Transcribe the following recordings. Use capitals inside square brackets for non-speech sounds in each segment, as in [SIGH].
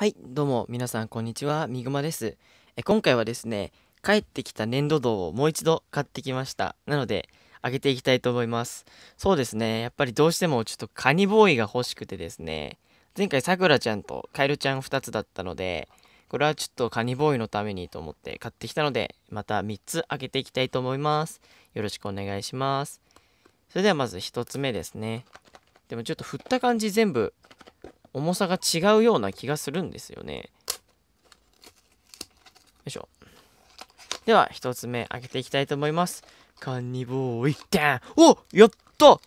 はい、どうも皆さんこんにちは、みぐまです。え今回はですね、帰ってきた粘土銅をもう一度買ってきました。なので、あげていきたいと思います。そうですね、やっぱりどうしてもちょっとカニボーイが欲しくてですね、前回さくらちゃんとカエルちゃん2つだったので、これはちょっとカニボーイのためにと思って買ってきたので、また3つあげていきたいと思います。よろしくお願いします。それではまず1つ目ですね。でもちょっと振った感じ全部重さが違うような気がするんですよね。よいしょ。では、1つ目開けていきたいと思います。カンニボーイ、ダンおやった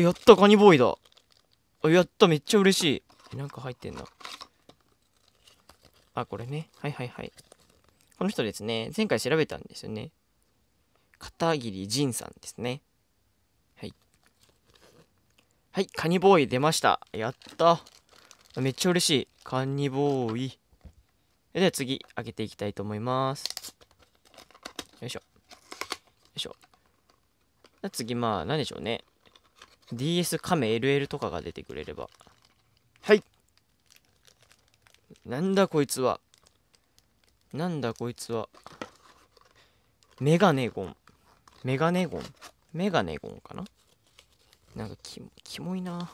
やったカニボーイだあやっためっちゃ嬉しいえなんか入ってんなあこれねはいはいはいこの人ですね前回調べたんですよね片桐仁さんですねはい、カニボーイ出ました。やった。めっちゃ嬉しい。カニボーイ。では次、開けていきたいと思います。よいしょ。よいしょ。次、まあ、なんでしょうね。DS カメ LL とかが出てくれれば。はい。なんだこいつは。なんだこいつは。メガネゴン。メガネゴン。メガネゴンかななんかキキモいな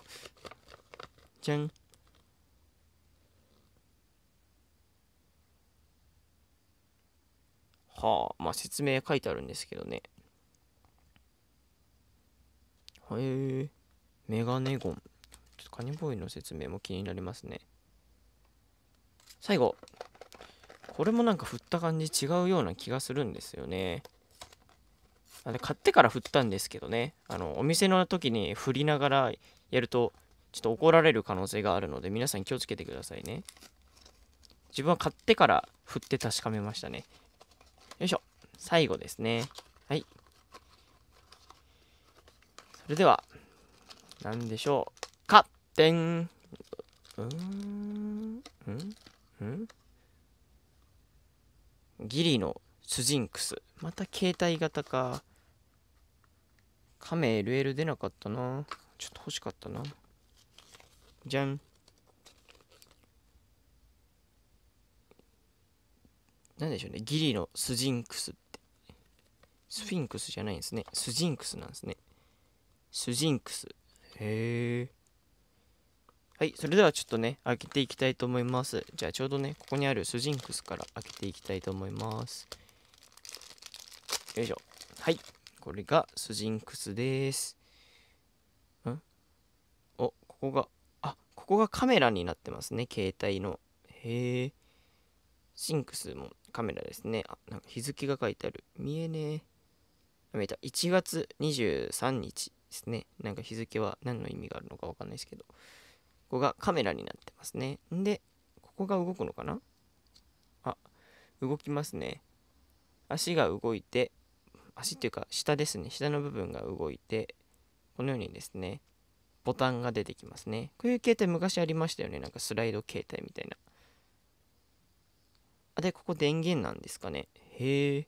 じゃんはあまあ説明書いてあるんですけどねへえメガネゴンちょっとカニボーイの説明も気になりますね最後これもなんか振った感じ違うような気がするんですよねあの買ってから振ったんですけどねあのお店の時に振りながらやるとちょっと怒られる可能性があるので皆さん気をつけてくださいね自分は買ってから振って確かめましたねよいしょ最後ですねはいそれでは何でしょうかでんうんうんギリのスジンクスまた携帯型かカメ LL 出なかったな。ちょっと欲しかったな。じゃん。なんでしょうね。ギリのスジンクスって。スフィンクスじゃないんですね。スジンクスなんですね。スジンクス。へえ。はい、それではちょっとね、開けていきたいと思います。じゃあちょうどね、ここにあるスジンクスから開けていきたいと思います。よいしょ。はい。これがスジンクスです。んお、ここが、あ、ここがカメラになってますね、携帯の。へえ。シンクスもカメラですね。あ、なんか日付が書いてある。見えねえ。見えた。1月23日ですね。なんか日付は何の意味があるのかわかんないですけど。ここがカメラになってますね。んで、ここが動くのかなあ、動きますね。足が動いて、足っていうか下ですね下の部分が動いてこのようにですねボタンが出てきますねこういう形態昔ありましたよねなんかスライド形態みたいなあでここ電源なんですかねへえよ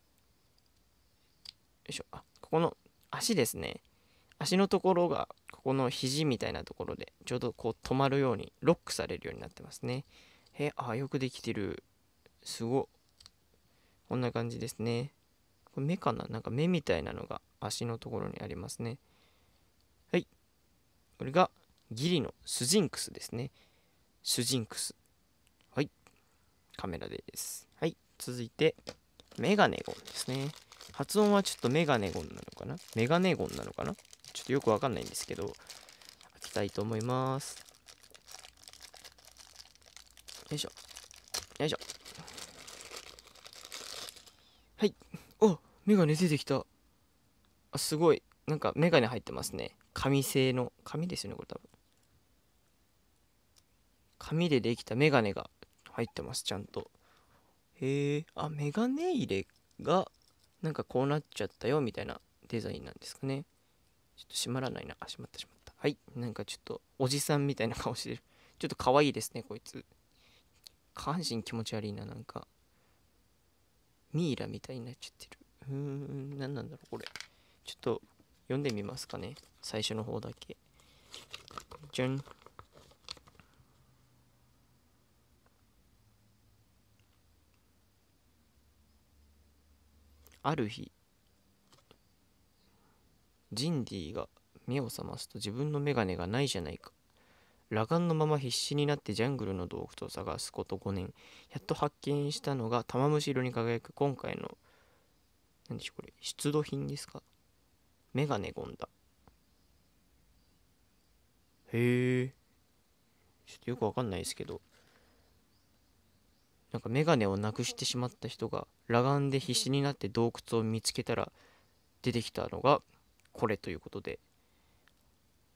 いしょあここの足ですね足のところがここの肘みたいなところでちょうどこう止まるようにロックされるようになってますねへあよくできてるすごこんな感じですねこれ目かななんか目みたいなのが足のところにありますね。はい。これがギリのスジンクスですね。スジンクス。はい。カメラです。はい。続いて、メガネゴンですね。発音はちょっとメガネゴンなのかなメガネゴンなのかなちょっとよくわかんないんですけど、開きたいと思います。よいしょ。よいしょ。メガネ出てきたあすごいなんかメガネ入ってますね紙製の紙ですよねこれ多分紙でできたメガネが入ってますちゃんとへえあメガネ入れがなんかこうなっちゃったよみたいなデザインなんですかねちょっと閉まらないなあ閉まって閉まったはいなんかちょっとおじさんみたいな顔してるちょっと可愛いですねこいつ下半身気持ち悪いななんかミイラみたいになっちゃってるうーん、何なんだろう、これ。ちょっと読んでみますかね。最初の方だけ。じゃん。ある日、ジンディが目を覚ますと自分の眼鏡がないじゃないか。裸眼のまま必死になってジャングルの洞窟を探すこと5年やっと発見したのが玉虫色に輝く今回の何でしょうこれ出土品ですかメガネゴンダへえちょっとよくわかんないですけどなんかメガネをなくしてしまった人が裸眼で必死になって洞窟を見つけたら出てきたのがこれということで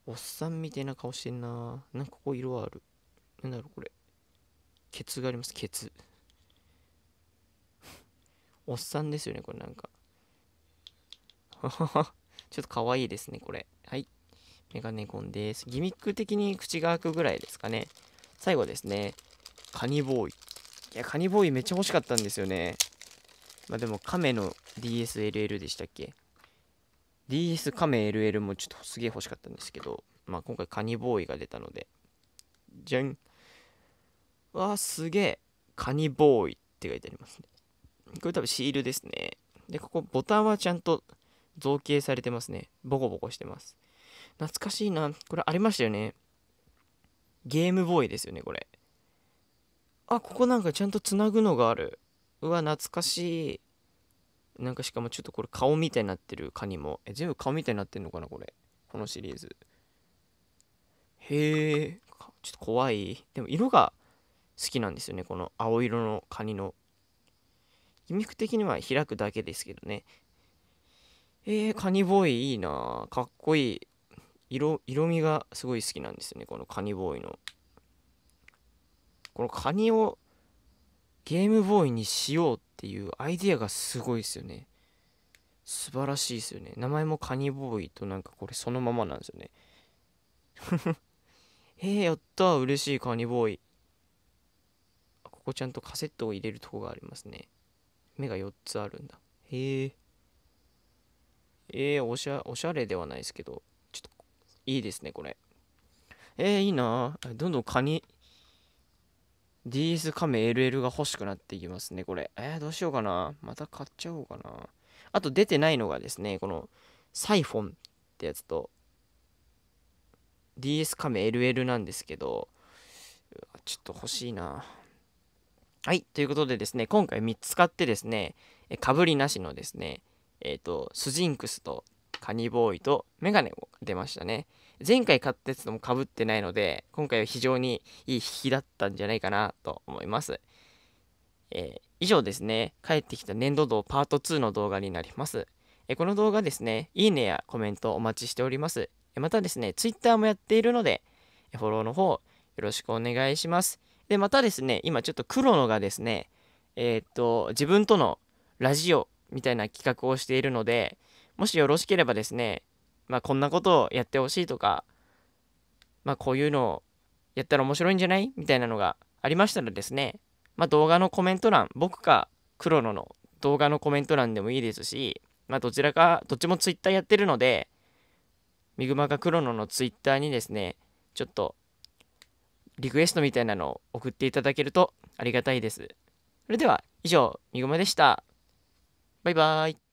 おっさんみたいな顔してんななんかここ色あるなんだろうこれケツがありますケツ [LAUGHS] おっさんですよねこれなんかちょっと可愛いですね、これ。はい。メガネコンです。ギミック的に口が開くぐらいですかね。最後ですね。カニボーイ。いや、カニボーイめっちゃ欲しかったんですよね。まあでも、カメの DSLL でしたっけ ?DS カメ LL もちょっとすげえ欲しかったんですけど、まあ今回カニボーイが出たので。じゃん。わあ、すげえ。カニボーイって書いてありますね。これ多分シールですね。で、ここボタンはちゃんと造形されてますね。ボコボコしてます。懐かしいな。これありましたよね。ゲームボーイですよね、これ。あ、ここなんかちゃんとつなぐのがある。うわ、懐かしい。なんかしかもちょっとこれ顔みたいになってるカニも。え、全部顔みたいになってんのかな、これ。このシリーズ。へえ、ちょっと怖い。でも色が好きなんですよね、この青色のカニの。ギミック的には開くだけですけどね。えー、カニボーイいいなかっこいい色色味がすごい好きなんですよねこのカニボーイのこのカニをゲームボーイにしようっていうアイデアがすごいですよね素晴らしいですよね名前もカニボーイとなんかこれそのままなんですよね [LAUGHS] えー、やった嬉しいカニボーイここちゃんとカセットを入れるとこがありますね目が4つあるんだへええー、おしゃ、おしゃれではないですけど、ちょっと、いいですね、これ。えー、いいなどんどんカニ、DS カメ LL が欲しくなっていきますね、これ。えー、どうしようかな。また買っちゃおうかな。あと出てないのがですね、この、サイフォンってやつと、DS カメ LL なんですけど、ちょっと欲しいな。はい、ということでですね、今回3つ買ってですね、かぶりなしのですね、えっ、ー、と、スジンクスとカニボーイとメガネを出ましたね。前回買ったやつともぶってないので、今回は非常にいい引きだったんじゃないかなと思います。えー、以上ですね、帰ってきた粘土道パート2の動画になります。えー、この動画ですね、いいねやコメントお待ちしております。またですね、Twitter もやっているので、フォローの方よろしくお願いします。で、またですね、今ちょっと黒のがですね、えっと、自分とのラジオみたいな企画をしているので、もしよろしければですね、まあ、こんなことをやってほしいとか、まあ、こういうのをやったら面白いんじゃないみたいなのがありましたらですね、まあ、動画のコメント欄、僕か黒野の動画のコメント欄でもいいですし、まあ、どちらか、どっちも Twitter やってるので、ミグマか黒野の Twitter にですね、ちょっとリクエストみたいなのを送っていただけるとありがたいです。それでは以上、ミグマでした。バイバイ。